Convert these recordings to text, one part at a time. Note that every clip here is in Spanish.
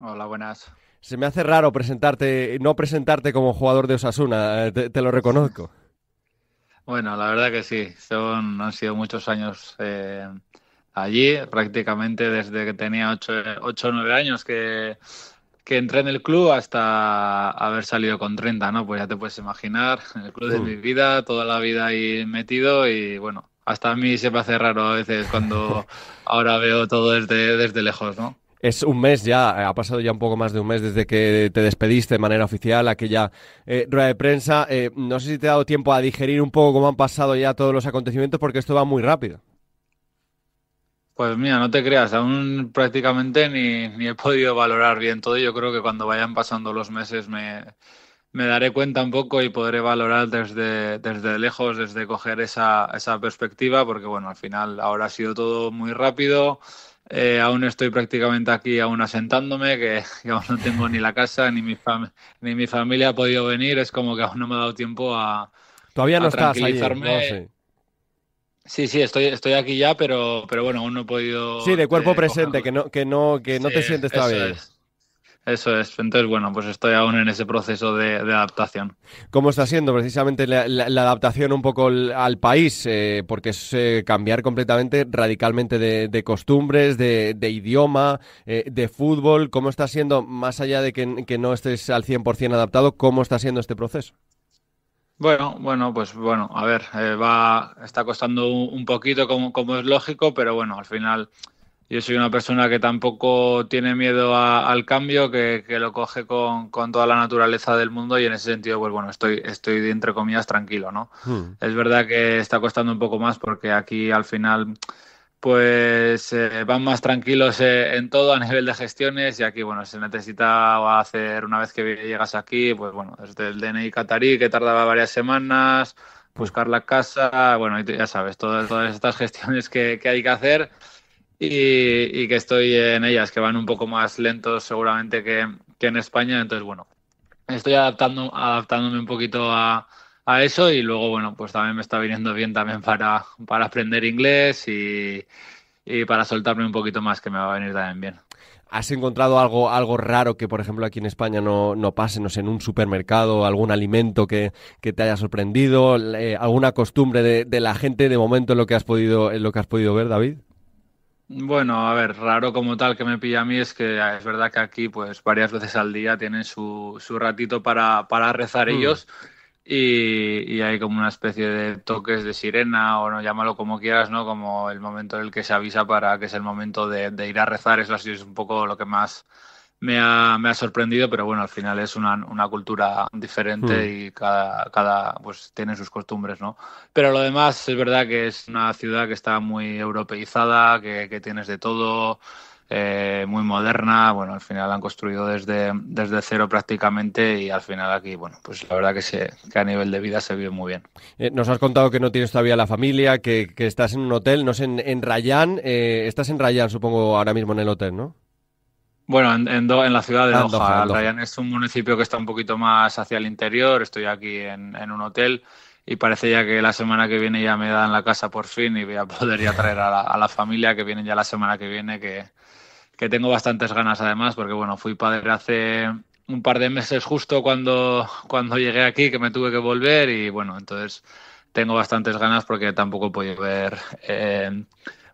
Hola, buenas. Se me hace raro presentarte, no presentarte como jugador de Osasuna, eh, te, lo reconozco. Bueno, la verdad que sí, son, han sido muchos años eh, allí, prácticamente desde que tenía 8 o 9 años que, entré en el club hasta haber salido con 30, ¿no? Pues ya te puedes imaginar, el club de mi vida, toda la vida ahí metido y bueno, hasta a mí se me hace raro a veces cuando ahora veo todo desde, desde lejos, ¿no? Es un mes ya, eh, ha pasado ya un poco más de un mes desde que te despediste de manera oficial, aquella eh, rueda de prensa. Eh, no sé si te ha dado tiempo a digerir un poco cómo han pasado ya todos los acontecimientos, porque esto va muy rápido. Pues mira, no te creas, aún prácticamente ni, he podido valorar bien todo. Yo creo que cuando vayan pasando los meses me, me daré cuenta un poco y podré valorar desde, desde lejos, desde coger esa, esa perspectiva, porque bueno, al final ahora ha sido todo muy rápido. Eh, aún estoy prácticamente aquí, aún asentándome, que, aún no tengo ni la casa, ni mi, ni mi familia ha podido venir. Es como que aún no me ha dado tiempo a. Todavía no tranquilizarme. sí. Sí, estoy, estoy aquí ya, pero, bueno, aún no he podido. Sí, de cuerpo eh, presente, que no, que no, que no te sientes todavía. Eso es. Entonces, bueno, pues estoy aún en ese proceso de, adaptación. ¿Cómo está siendo precisamente la, adaptación un poco al, país? Eh, porque es eh, cambiar completamente, radicalmente de, costumbres, de, idioma, eh, de fútbol. ¿Cómo está siendo, más allá de que, no estés al 100% adaptado, cómo está siendo este proceso? Bueno, bueno, pues bueno, a ver, va, está costando un, poquito como es lógico, pero bueno, al final yo soy una persona que tampoco tiene miedo al cambio, que, lo coge con, toda la naturaleza del mundo y en ese sentido, pues bueno, estoy, estoy entre comillas tranquilo, ¿no? Hmm. Es verdad que está costando un poco más porque aquí al final pues eh, van más tranquilos eh, en todo a nivel de gestiones y aquí, bueno, se necesita hacer una vez que llegas aquí, pues bueno, desde el DNI catarí que tardaba varias semanas, buscar la casa, bueno, ya sabes, todas, todas estas gestiones que, que hay que hacer y, que estoy en ellas, que van un poco más lentos seguramente que, en España. Entonces, bueno, estoy adaptando, adaptándome un poquito a, eso y luego, bueno, pues también me está viniendo bien también para, para aprender inglés y, para soltarme un poquito más, que me va a venir también bien. ¿Has encontrado algo, algo raro que, por ejemplo, aquí en España no, no pase, no sé, en un supermercado, algún alimento que, te haya sorprendido, alguna costumbre de, de, la gente de momento lo que has podido, en lo que has podido ver, David? Bueno, a ver, raro como tal que me pilla a mí es que ah, es verdad que aquí pues varias veces al día tienen su, su ratito para, para rezar hmm. ellos y, hay como una especie de toques de sirena o no llámalo como quieras, ¿no? Como el momento en el que se avisa para que es el momento de, de ir a rezar, eso ha es un poco lo que más me ha, me ha sorprendido, pero bueno, al final es una, una cultura diferente hmm. y cada, cada, pues tiene sus costumbres, ¿no? Pero lo demás es verdad que es una ciudad que está muy europeizada, que, tienes de todo, eh, muy moderna, bueno, al final han construido desde, desde cero prácticamente y al final aquí, bueno, pues la verdad que, se, que a nivel de vida se vive muy bien. Eh, nos has contado que no tienes todavía la familia, que, que estás en un hotel, no sé, en, en Rayán, eh, estás en Rayán supongo ahora mismo en el hotel, ¿no? Bueno, en, la ciudad de Loja. Ah, Ryan es un municipio que está un poquito más hacia el interior. Estoy aquí en, en, un hotel y parece ya que la semana que viene ya me dan la casa por fin y voy a poder ya traer a la, familia que vienen ya la semana que viene, que, que tengo bastantes ganas además, porque bueno, fui padre hace un par de meses justo cuando, cuando llegué aquí, que me tuve que volver y bueno, entonces tengo bastantes ganas porque tampoco he ver eh,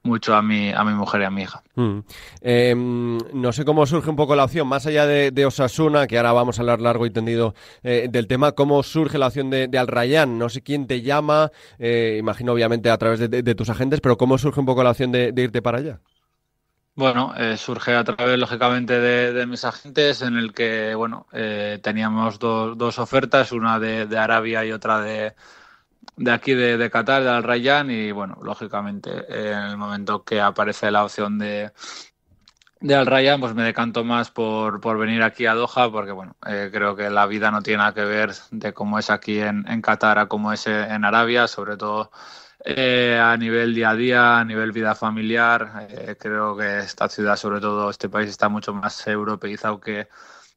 mucho a mi, a mi mujer y a mi hija. Mm. Em, no sé cómo surge un poco la opción, más allá de, Osasuna, que ahora vamos a hablar largo y tendido eh, del tema, cómo surge la opción de, Al Rayán. No sé quién te llama, eh, imagino obviamente a través de, tus agentes, pero cómo surge un poco la opción de, irte para allá. Bueno, eh, surge a través, lógicamente, de, mis agentes, en el que, bueno, teníamos dos ofertas, una de Arabia y otra de, de aquí de, Qatar, de Al Rayyan, y bueno, lógicamente, en el momento que aparece la opción de, de Al Rayyan, pues me decanto más por, por venir aquí a Doha, porque bueno, eh, creo que la vida no tiene nada que ver de cómo es aquí en, Qatar a cómo es en Arabia, sobre todo eh, a nivel día a día, a nivel vida familiar. Eh, creo que esta ciudad, sobre todo este país, está mucho más europeizado que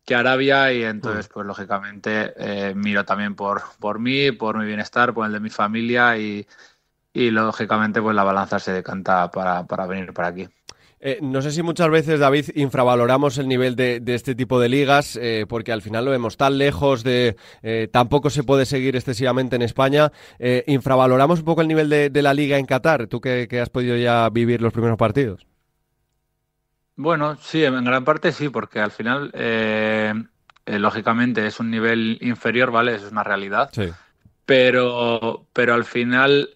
que Arabia y entonces mm. pues lógicamente eh, miro también por, por mí, por mi bienestar, por el de mi familia y, lógicamente pues la balanza se decanta para, venir para aquí. Eh, no sé si muchas veces, David, infravaloramos el nivel de, este tipo de ligas, eh, porque al final lo vemos tan lejos de... tampoco se puede seguir excesivamente en España. infravaloramos un poco el nivel de, la liga en Qatar, tú que has podido ya vivir los primeros partidos. Bueno, sí, en gran parte sí, porque al final, eh, eh, lógicamente, es un nivel inferior, ¿vale? es una realidad. Sí. Pero, pero al final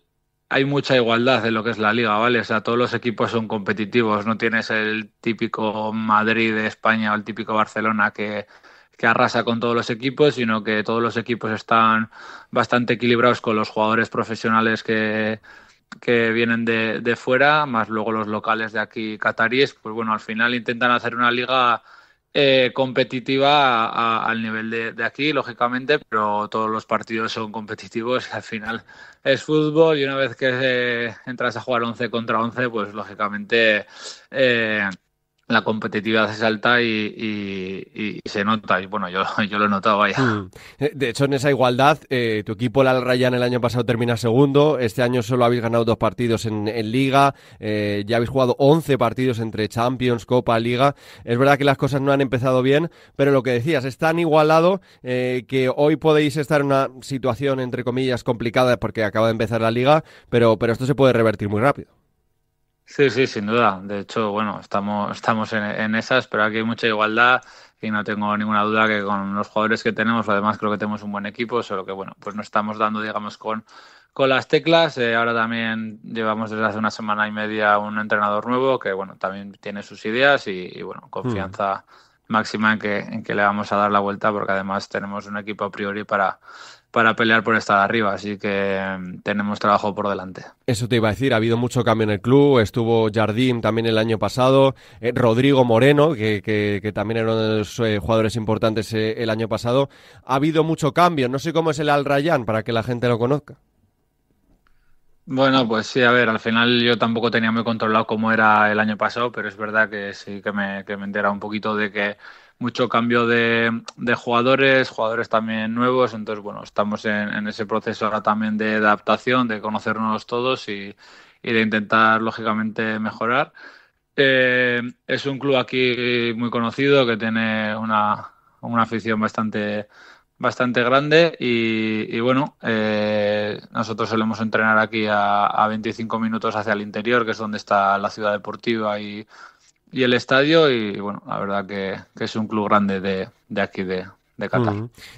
hay mucha igualdad en lo que es la liga, ¿vale? O sea, todos los equipos son competitivos, no tienes el típico Madrid de España o el típico Barcelona que arrasa con todos los equipos, sino que todos los equipos están bastante equilibrados con los jugadores profesionales que, que vienen de, de, fuera, más luego los locales de aquí cataríes, pues bueno, al final intentan hacer una liga eh, competitiva al nivel de, aquí, lógicamente, pero todos los partidos son competitivos, al final es fútbol y una vez que eh, entras a jugar 11 contra 11, pues lógicamente... Eh, la competitividad se alta y, se nota. Y bueno, yo, lo he notado, vaya. Mm. Eh, de hecho, en esa igualdad, eh, tu equipo, el Al Rayan, el año pasado termina segundo. Este año solo habéis ganado dos partidos en, Liga. Eh, ya habéis jugado 11 partidos entre Champions, Copa, Liga. Es verdad que las cosas no han empezado bien, pero lo que decías, es tan igualado que hoy podéis estar en una situación, entre comillas, complicada porque acaba de empezar la Liga, pero, pero esto se puede revertir muy rápido. Sí, sí, sin duda. De hecho, bueno, estamos, estamos en, esas, pero aquí hay mucha igualdad y no tengo ninguna duda que con los jugadores que tenemos, además creo que tenemos un buen equipo, solo que bueno, pues no estamos dando, digamos, con, con las teclas. Eh, ahora también llevamos desde hace una semana y media un entrenador nuevo que bueno, también tiene sus ideas y, bueno, hmm. confianza máxima que, en que le vamos a dar la vuelta porque además tenemos un equipo a priori para para pelear por estar arriba, así que mm, tenemos trabajo por delante. Eso te iba a decir, ha habido mucho cambio en el club, estuvo Jardín también el año pasado, eh, Rodrigo Moreno, que, también era uno de los eh, jugadores importantes eh, el año pasado, ha habido mucho cambio, no sé cómo es el Al Rayyan para que la gente lo conozca. Bueno, pues sí, a ver, al final yo tampoco tenía muy controlado cómo era el año pasado, pero es verdad que sí que me, que un poquito de que mucho cambio de, de, jugadores, jugadores también nuevos, entonces bueno, estamos en, ese proceso ahora también de adaptación, de conocernos todos y, de intentar lógicamente mejorar. Eh, es un club aquí muy conocido que tiene una, afición bastante bastante grande y, bueno, eh, nosotros solemos entrenar aquí a, a, 25 minutos hacia el interior, que es donde está la ciudad deportiva y y el estadio y bueno, la verdad que, es un club grande de, aquí de, de Qatar.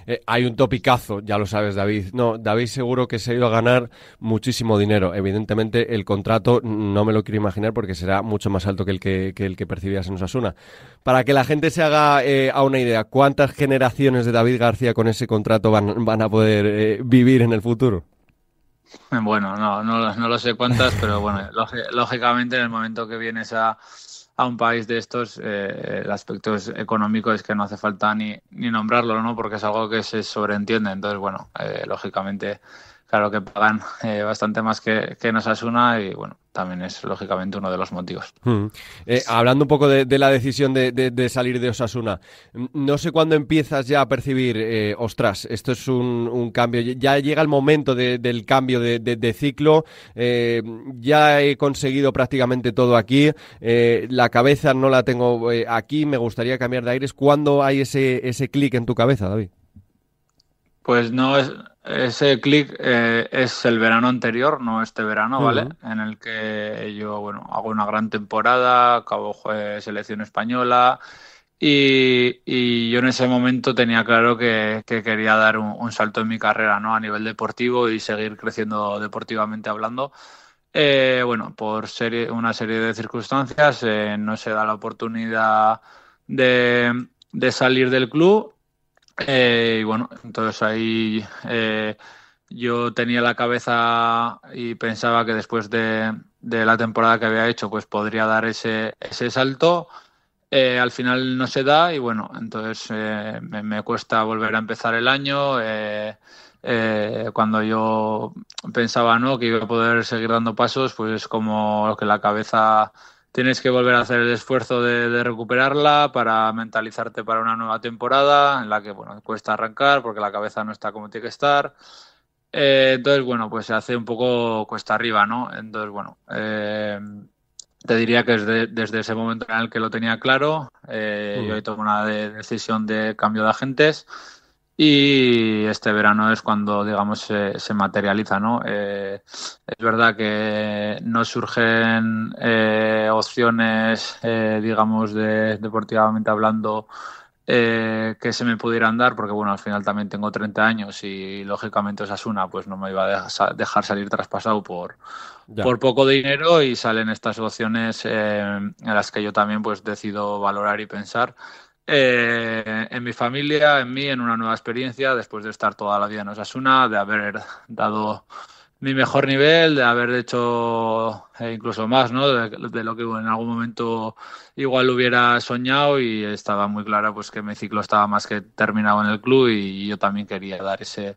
Eh, hay un topicazo, ya lo sabes, David. No, David seguro que se ha ido a ganar muchísimo dinero. Evidentemente, el contrato no me lo quiero imaginar porque será mucho más alto que el que, el que percibías en Osasuna. Para que la gente se haga eh, a una idea, ¿cuántas generaciones de David García con ese contrato van, a poder eh, vivir en el futuro? Bueno, no, no, no lo sé cuántas, pero bueno, lógicamente en el momento que vienes a a un país de estos, eh, el aspecto económico es que no hace falta ni, ni nombrarlo, ¿no? Porque es algo que se sobreentiende. Entonces, bueno, eh, lógicamente claro que pagan eh, bastante más que, que Osasuna y bueno, también es lógicamente uno de los motivos. Mm. Eh, hablando un poco de, la decisión de, salir de Osasuna, no sé cuándo empiezas ya a percibir, eh, ostras, esto es un, cambio, ya llega el momento del cambio de, ciclo, ya he conseguido prácticamente todo aquí, la cabeza no la tengo aquí, me gustaría cambiar de aires. ¿Cuándo hay ese, ese clic en tu cabeza, David? Pues no, es, ese clic eh, es el verano anterior, no este verano, ¿vale? En el que yo, bueno, hago una gran temporada, acabo selección española y, yo en ese momento tenía claro que, quería dar un, salto en mi carrera, ¿no? A nivel deportivo y seguir creciendo deportivamente hablando. Eh, bueno, por ser una serie de circunstancias eh, no se da la oportunidad de salir del club eh, y bueno, entonces ahí eh, yo tenía la cabeza y pensaba que después de, la temporada que había hecho, pues podría dar ese, ese salto. Eh, al final no se da y bueno, entonces me, cuesta volver a empezar el año. cuando yo pensaba ¿no? que iba a poder seguir dando pasos, pues como que la cabeza tienes que volver a hacer el esfuerzo de, recuperarla para mentalizarte para una nueva temporada en la que bueno cuesta arrancar porque la cabeza no está como tiene que estar eh, entonces bueno pues se hace un poco cuesta arriba no entonces bueno eh, te diría que desde, ese momento en el que lo tenía claro eh, yo mm. he tomado una decisión de cambio de agentes y este verano es cuando, digamos, se, materializa, ¿no? Eh, es verdad que no surgen eh, opciones, eh, digamos, de, deportivamente hablando, que se me pudieran dar, porque bueno, al final también tengo 30 años y lógicamente esa una, pues no me iba a dejar salir traspasado por, por poco dinero y salen estas opciones en las que yo también pues decido valorar y pensar. Eh, en mi familia, en mí, en una nueva experiencia, después de estar toda la vida en Osasuna, de haber dado mi mejor nivel, de haber hecho eh, incluso más, ¿no? De, lo que en algún momento igual hubiera soñado y estaba muy claro pues que mi ciclo estaba más que terminado en el club y yo también quería dar ese,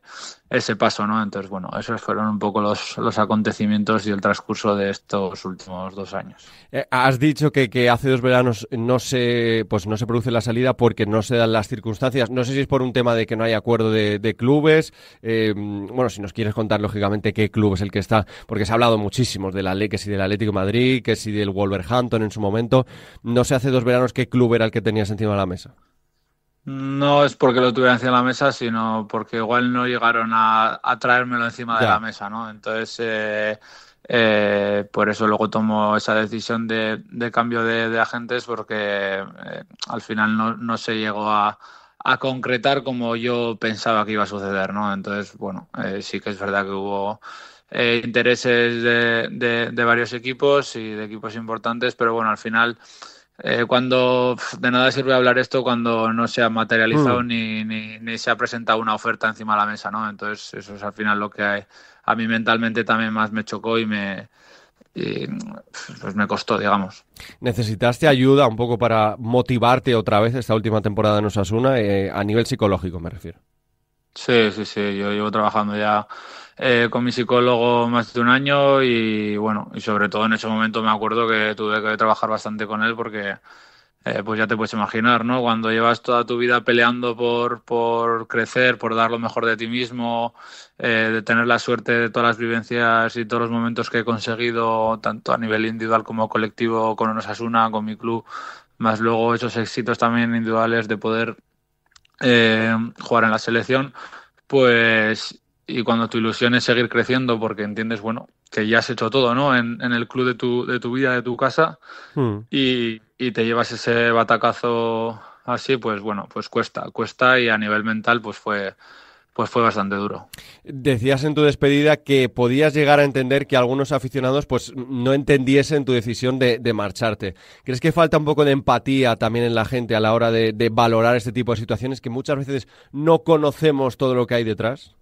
ese paso, ¿no? Entonces, bueno, esos fueron un poco los, los acontecimientos y el transcurso de estos últimos dos años. Eh, has dicho que, que, hace dos veranos no se, pues no se produce la salida porque no se dan las circunstancias. No sé si es por un tema de que no hay acuerdo de, clubes. Eh, bueno, si nos quieres contar, lógicamente, qué club es el que está, porque se ha hablado muchísimo de la ley, que si del Atlético de Madrid, que si del Wolverhampton en su momento. No sé hace dos veranos qué club era el que tenías encima de la mesa. No es porque lo tuviera encima de la mesa, sino porque igual no llegaron a, traérmelo encima de la mesa, ¿no? Entonces, eh, eh, por eso luego tomo esa decisión de, cambio de, agentes, porque eh, al final no se llegó a, a concretar como yo pensaba que iba a suceder, ¿no? Entonces, bueno, eh, sí que es verdad que hubo eh, intereses de, varios equipos y de equipos importantes, pero bueno, al final, eh, cuando de nada sirve hablar esto cuando no se ha materializado mm. ni, ni, se ha presentado una oferta encima de la mesa, ¿no? Entonces, eso es al final lo que a mí mentalmente también más me chocó y me, y pues me costó, digamos. ¿Necesitaste ayuda un poco para motivarte otra vez esta última temporada en Osasuna? Eh, a nivel psicológico me refiero. Sí, sí, sí. Yo llevo trabajando ya eh, con mi psicólogo más de un año y bueno, y sobre todo en ese momento me acuerdo que tuve que trabajar bastante con él porque eh, pues ya te puedes imaginar, ¿no? Cuando llevas toda tu vida peleando por, por crecer, por dar lo mejor de ti mismo, eh, de tener la suerte de todas las vivencias y todos los momentos que he conseguido, tanto a nivel individual como colectivo, con Onosasuna, con mi club, más luego esos éxitos también individuales de poder eh, jugar en la selección, pues y cuando tu ilusión es seguir creciendo porque entiendes, bueno, que ya has hecho todo, ¿no? En, el club de tu, de tu vida, de tu casa, hmm. y, y te llevas ese batacazo así, pues bueno, pues cuesta, cuesta y a nivel mental pues fue, pues fue bastante duro. Decías en tu despedida que podías llegar a entender que algunos aficionados pues no entendiesen tu decisión de, marcharte. ¿Crees que falta un poco de empatía también en la gente a la hora de, valorar este tipo de situaciones que muchas veces no conocemos todo lo que hay detrás?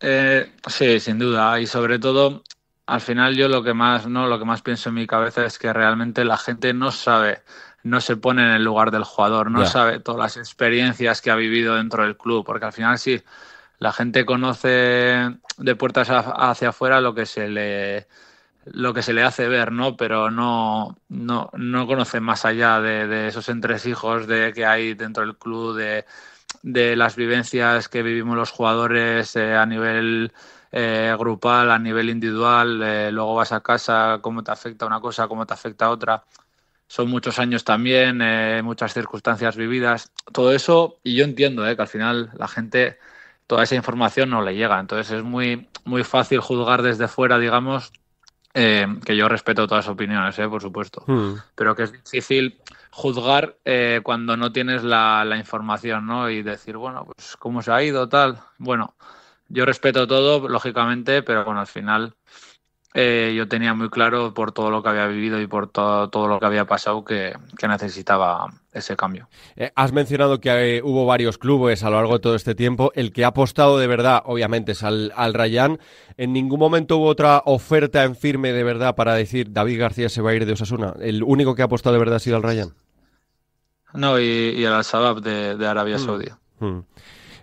Eh, sí, sin duda. Y sobre todo al final yo lo que más no lo que más pienso en mi cabeza es que realmente la gente no sabe no se pone en el lugar del jugador no sabe todas las experiencias que ha vivido dentro del club porque al final sí la gente conoce de puertas hacia afuera lo que se le lo que se le hace ver, ¿no? Pero no, no, no conoce más allá de, esos entresijos de que hay dentro del club, de, de las vivencias que vivimos los jugadores eh, a nivel eh, grupal, a nivel individual, eh, luego vas a casa, cómo te afecta una cosa, cómo te afecta otra. Son muchos años también, eh, muchas circunstancias vividas, todo eso, y yo entiendo que al final la gente, toda esa información no le llega, entonces es muy, muy fácil juzgar desde fuera, digamos, que yo respeto todas las opiniones, por supuesto, hmm. pero que es difícil juzgar cuando no tienes la, información, ¿no? Y decir, bueno, pues cómo se ha ido, tal. Bueno, yo respeto todo, lógicamente, pero bueno, al final eh, yo tenía muy claro por todo lo que había vivido y por todo, todo lo que había pasado que, necesitaba ese cambio. Eh, has mencionado que eh, hubo varios clubes a lo largo de todo este tiempo. El que ha apostado de verdad, obviamente, es al, al Rayán. En ningún momento hubo otra oferta en firme de verdad para decir David García se va a ir de Osasuna. El único que ha apostado de verdad ha sido al Rayán. No, y, y al Al-Shabaab de, Arabia mm. Saudí. Mm.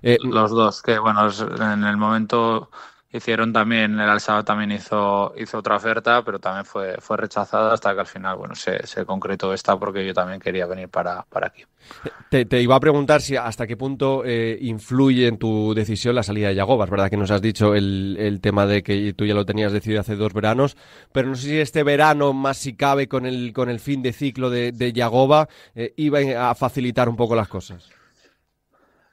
Eh, los dos, que bueno, en el momento hicieron también, el alzado también hizo, hizo otra oferta, pero también fue, rechazada hasta que al final, bueno, se, concretó esta porque yo también quería venir para, aquí. Te, iba a preguntar si hasta qué punto eh, influye en tu decisión la salida de es ¿verdad? Que nos has dicho el, tema de que tú ya lo tenías decidido hace dos veranos, pero no sé si este verano, más si cabe, con el, con el fin de ciclo de, de Yagoba, eh, iba a facilitar un poco las cosas.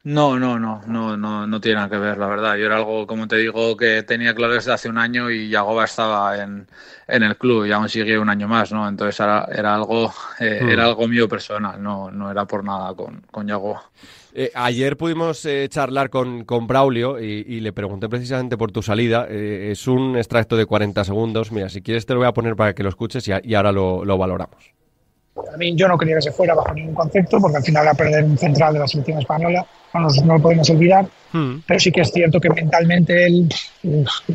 No, no, no, no, no, tiene nada que ver, la verdad. Yo era algo, como te digo, que tenía claro desde hace un año y Yagoba estaba en, el club y aún sigue un año más, ¿no? Entonces era, era algo, eh, hmm. era algo mío personal, no, no era por nada con, con Yagoba. Eh, ayer pudimos eh, charlar con, con Braulio y, le pregunté precisamente por tu salida. es un extracto de 40 segundos. Mira, si quieres te lo voy a poner para que lo escuches y, ahora lo, valoramos. A mí yo no quería que se fuera bajo ningún concepto porque al final a perder un central de la selección española no, lo podemos olvidar, hmm. pero sí que es cierto que mentalmente él,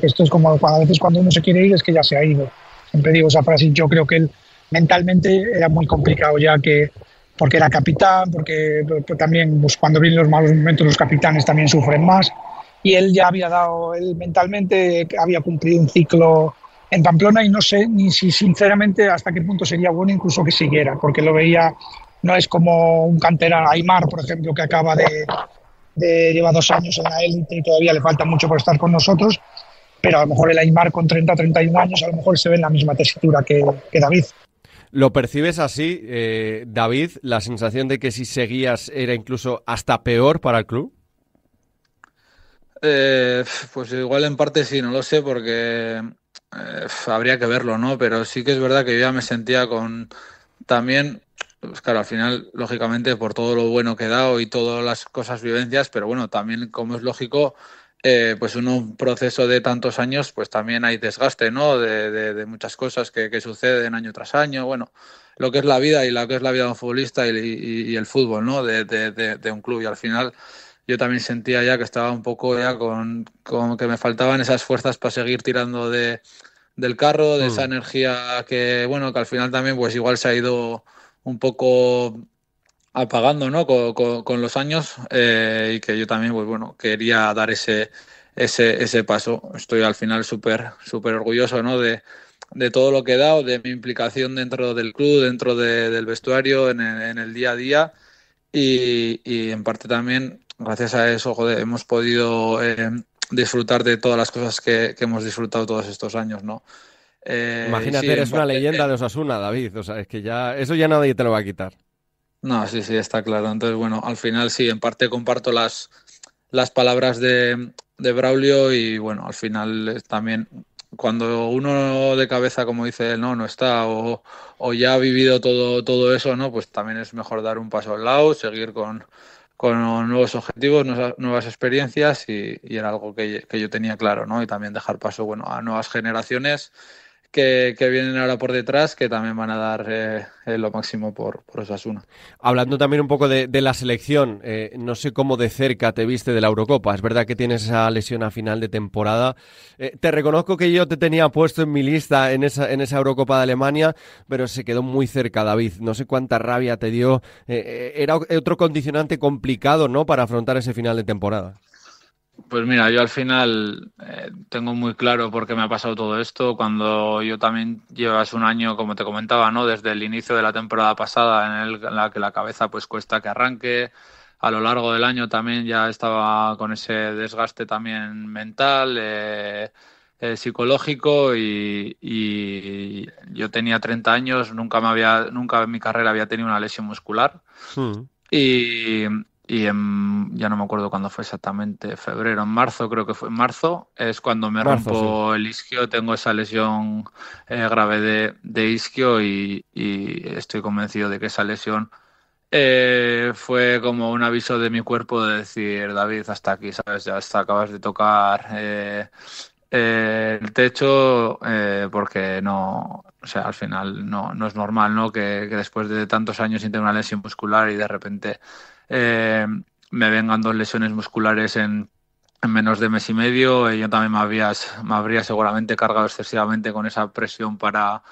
esto es como a veces cuando uno se quiere ir es que ya se ha ido. Siempre digo esa frase, yo creo que él mentalmente era muy complicado ya que porque era capitán, porque, también pues, cuando vienen los malos momentos los capitanes también sufren más y él ya había dado, él mentalmente había cumplido un ciclo en Pamplona y no sé ni si sinceramente hasta qué punto sería bueno incluso que siguiera, porque lo veía no es como un cantera Aymar, por ejemplo, que acaba de, llevar dos años en la élite y todavía le falta mucho por estar con nosotros, pero a lo mejor el Aymar con 30, 31 años a lo mejor se ve en la misma textura que, David. ¿Lo percibes así, eh, David, la sensación de que si seguías era incluso hasta peor para el club? Eh, pues igual en parte sí, no lo sé, porque eh, habría que verlo, ¿no? Pero sí que es verdad que yo ya me sentía con también pues claro, al final, lógicamente, por todo lo bueno que he dado y todas las cosas, vivencias, pero bueno, también como es lógico, eh, pues en un proceso de tantos años, pues también hay desgaste, ¿no? De, muchas cosas que, suceden año tras año, bueno, lo que es la vida y lo que es la vida de un futbolista y, el fútbol, ¿no? De, un club y al final yo también sentía ya que estaba un poco ya con, que me faltaban esas fuerzas para seguir tirando del carro, de esa mm. energía que, bueno, que al final también pues igual se ha ido un poco apagando con, los años eh, y que yo también pues, bueno, quería dar ese, ese, paso. Estoy al final súper orgulloso ¿no? de, todo lo que he dado, de mi implicación dentro del club, dentro del vestuario, en el, día a día y, en parte también gracias a eso hemos podido eh, disfrutar de todas las cosas que, que hemos disfrutado todos estos años. ¿no? Eh, Imagínate, eres una eh, leyenda eh. de Osasuna, David. O sea, es que ya eso ya nadie te lo va a quitar. No, sí, sí, está claro. Entonces, bueno, al final sí, en parte comparto las, las palabras de, Braulio y bueno, al final también cuando uno de cabeza, como dice no, no está o, ya ha vivido todo, todo eso, ¿no? Pues también es mejor dar un paso al lado, seguir con, con nuevos objetivos, nuevas, experiencias y, era algo que, yo tenía claro, ¿no? Y también dejar paso, bueno, a nuevas generaciones que, vienen ahora por detrás, que también van a dar eh, eh, lo máximo por, por, Osasuna. Hablando también un poco de, la selección, eh, no sé cómo de cerca te viste de la Eurocopa. Es verdad que tienes esa lesión a final de temporada. te reconozco que yo te tenía puesto en mi lista en esa, en esa Eurocopa de Alemania, pero se quedó muy cerca, David. No sé cuánta rabia te dio. era otro condicionante complicado, ¿no? Para afrontar ese final de temporada. Pues mira, yo al final eh, tengo muy claro por qué me ha pasado todo esto. Cuando yo también llevas un año, como te comentaba, ¿no? Desde el inicio de la temporada pasada, en, el, la que la cabeza pues cuesta que arranque. A lo largo del año también ya estaba con ese desgaste también mental, eh, eh, psicológico, y, yo tenía 30 años, nunca me había, nunca en mi carrera había tenido una lesión muscular. Hmm. Y, y ya no me acuerdo cuándo fue exactamente, febrero, en marzo, creo que fue en marzo, es cuando me rompo el isquio, tengo esa lesión eh, grave de, isquio y, estoy convencido de que esa lesión eh, fue como un aviso de mi cuerpo de decir, David, hasta aquí, ¿sabes? Ya hasta acabas de tocar eh, el techo porque no, o sea, al final no, no es normal, ¿no? Que, que después de tantos años sin tener una lesión muscular y de repente... Eh, me vengan dos lesiones musculares en, menos de mes y medio. Eh, yo también me, me habría seguramente cargado excesivamente con esa presión para,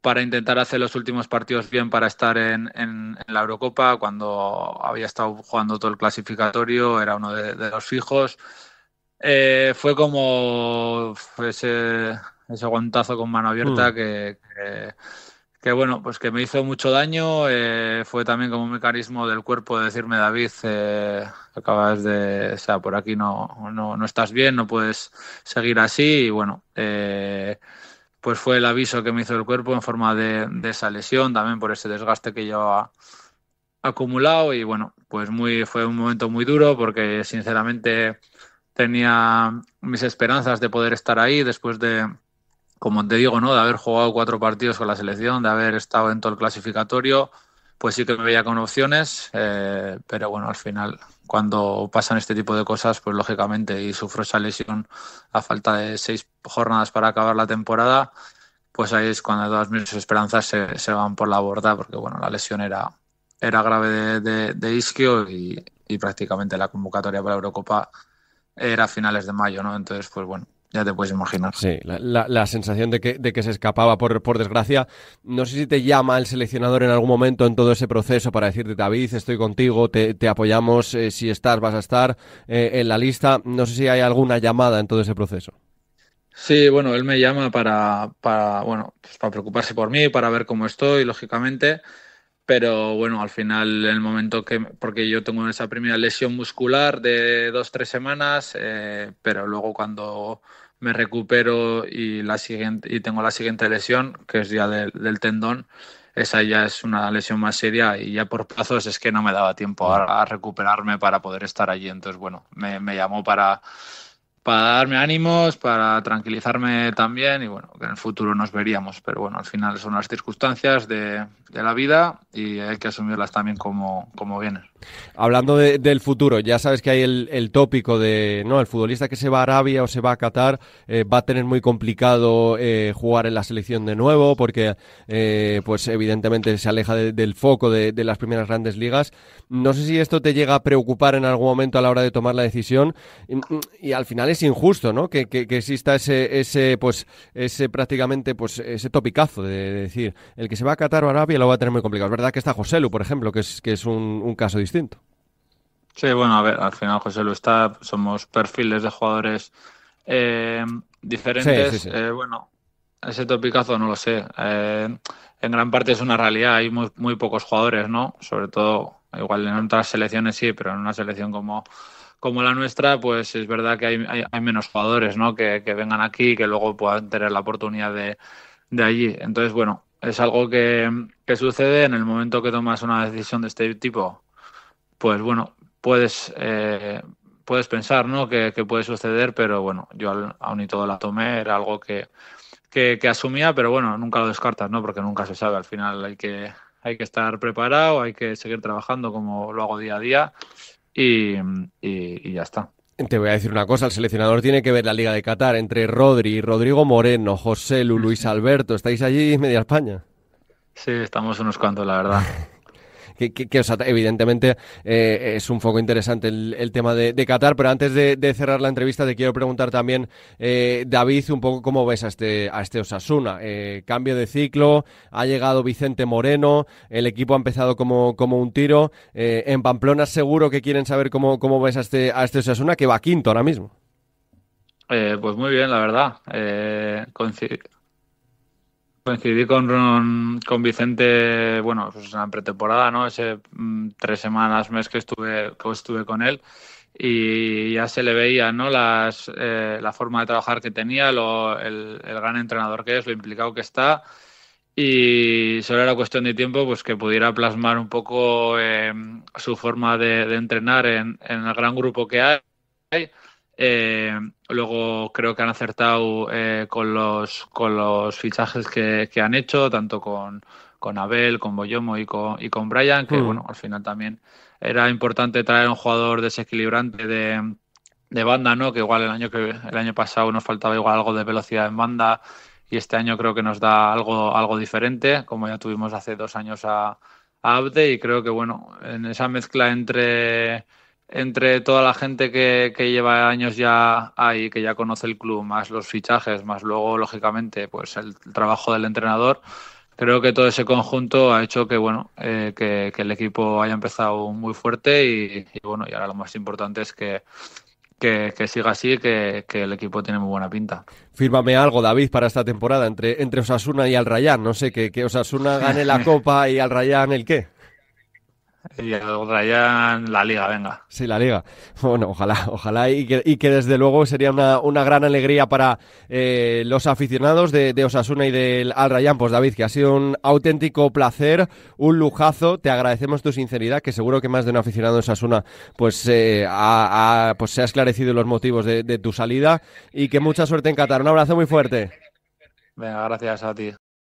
para intentar hacer los últimos partidos bien para estar en, la Eurocopa, cuando había estado jugando todo el clasificatorio, era uno de, los fijos. Eh, fue como ese, ese guantazo con mano abierta mm. que que bueno, pues que me hizo mucho daño, eh, fue también como un mecanismo del cuerpo de decirme, David, eh, acabas de, o sea, por aquí no, no, estás bien, no puedes seguir así, y bueno, eh, pues fue el aviso que me hizo el cuerpo en forma de, esa lesión, también por ese desgaste que yo llevaba acumulado, y bueno, pues muy, fue un momento muy duro, porque sinceramente tenía mis esperanzas de poder estar ahí después de como te digo, ¿no? De haber jugado cuatro partidos con la selección, de haber estado en todo el clasificatorio, pues sí que me veía con opciones, eh, pero bueno, al final, cuando pasan este tipo de cosas, pues lógicamente, y sufro esa lesión a falta de seis jornadas para acabar la temporada, pues ahí es cuando todas mis esperanzas se, se van por la borda, porque bueno, la lesión era, era grave de, isquio y, y prácticamente la convocatoria para la Eurocopa era a finales de mayo, ¿no? Entonces, pues bueno, ya te puedes imaginar. Sí, la, la, sensación de que, de que, se escapaba, por, por desgracia. No sé si te llama el seleccionador en algún momento en todo ese proceso para decirte, David, estoy contigo, te, apoyamos, eh, si estás, vas a estar eh, en la lista. No sé si hay alguna llamada en todo ese proceso. Sí, bueno, él me llama para, para bueno, pues para preocuparse por mí, para ver cómo estoy, lógicamente. Pero bueno, al final, el momento que. Porque yo tengo esa primera lesión muscular de dos, tres semanas, eh, pero luego cuando me recupero y, la siguiente, y tengo la siguiente lesión, que es ya del, tendón, esa ya es una lesión más seria y ya por plazos es que no me daba tiempo a, recuperarme para poder estar allí. Entonces, bueno, me, llamó para, para darme ánimos, para tranquilizarme también y bueno, que en el futuro nos veríamos. Pero bueno, al final son las circunstancias de, la vida y hay que asumirlas también como, como vienen. Hablando del futuro, ya sabes que hay el, tópico de, no, el futbolista que se va a Arabia o se va a Qatar eh, va a tener muy complicado eh, jugar en la selección de nuevo porque, eh, pues evidentemente se aleja del foco de, las primeras grandes ligas. No sé si esto te llega a preocupar en algún momento a la hora de tomar la decisión y, al final es injusto, ¿no? Que, exista ese, ese, pues, ese prácticamente, pues, ese topicazo de, decir, el que se va a Qatar o Arabia lo va a tener muy complicado. Es verdad que está Joselu, por ejemplo, que es, que es un, un caso distinto. Sí, bueno, a ver, al final José Luis está, somos perfiles de jugadores eh, diferentes. Eh, bueno, ese topicazo no lo sé. Eh, en gran parte es una realidad, hay muy, muy pocos jugadores, ¿no? Sobre todo, igual en otras selecciones sí, pero en una selección como, como la nuestra, pues es verdad que hay, menos jugadores, ¿no? Que, vengan aquí y que luego puedan tener la oportunidad de, allí. Entonces, bueno, es algo que, que sucede en el momento que tomas una decisión de este tipo pues bueno, puedes, eh, puedes pensar ¿no? Que, puede suceder, pero bueno, yo aún y todo la tomé, era algo que, que, asumía, pero bueno, nunca lo descartas, ¿no? porque nunca se sabe, al final hay que, hay que estar preparado, hay que seguir trabajando como lo hago día a día y, ya está. Te voy a decir una cosa, el seleccionador tiene que ver la Liga de Qatar entre Rodri, Rodrigo Moreno, José Luis Alberto, estáis allí media España. Sí, estamos unos cuantos, la verdad. que, evidentemente eh, es un foco interesante el, tema de, Qatar, pero antes de, cerrar la entrevista te quiero preguntar también, eh, David, un poco cómo ves a este, a este Osasuna. Eh, cambio de ciclo, ha llegado Vicente Moreno, el equipo ha empezado como, como un tiro. en Pamplona seguro que quieren saber cómo, cómo ves a este, a este Osasuna que va quinto ahora mismo. pues muy bien, la verdad. Coincidí con, con Vicente, bueno, pues en la pretemporada, ¿no? Ese mm, tres semanas, mes que estuve, que estuve con él y ya se le veía, ¿no? Las, eh, la forma de trabajar que tenía, lo, el, gran entrenador que es, lo implicado que está y solo era cuestión de tiempo pues que pudiera plasmar un poco em, su forma de, de entrenar en, en el gran grupo que hay eh, luego creo que han acertado eh, con, los, con los fichajes que, han hecho, tanto con, con Abel, con Boyomo y con, y con Brian, que hmm. bueno, al final también era importante traer un jugador desequilibrante de, banda, ¿no? Que igual el año que el año pasado nos faltaba igual algo de velocidad en banda y este año creo que nos da algo, algo diferente, como ya tuvimos hace dos años a, a Abde, y creo que bueno, en esa mezcla entre entre toda la gente que, lleva años ya ahí, que ya conoce el club, más los fichajes, más luego, lógicamente, pues el, trabajo del entrenador, creo que todo ese conjunto ha hecho que, bueno, eh, que, el equipo haya empezado muy fuerte y, bueno, y ahora lo más importante es que, que, siga así, que, que, el equipo tiene muy buena pinta. Fírmame algo, David, para esta temporada, entre, entre Osasuna y Al Rayán. No sé, que, que Osasuna gane la Copa y Al Rayán el qué. Y Ryan, la liga, venga. Sí, la liga. Bueno, ojalá, ojalá y que, desde luego sería una, gran alegría para eh, los aficionados de, Osasuna y del Al Rayán. Pues David, que ha sido un auténtico placer, un lujazo. Te agradecemos tu sinceridad, que seguro que más de un aficionado de Osasuna pues, eh, ha, pues se ha esclarecido los motivos de, de tu salida y que mucha suerte en Qatar. Un abrazo muy fuerte. Venga, gracias a ti.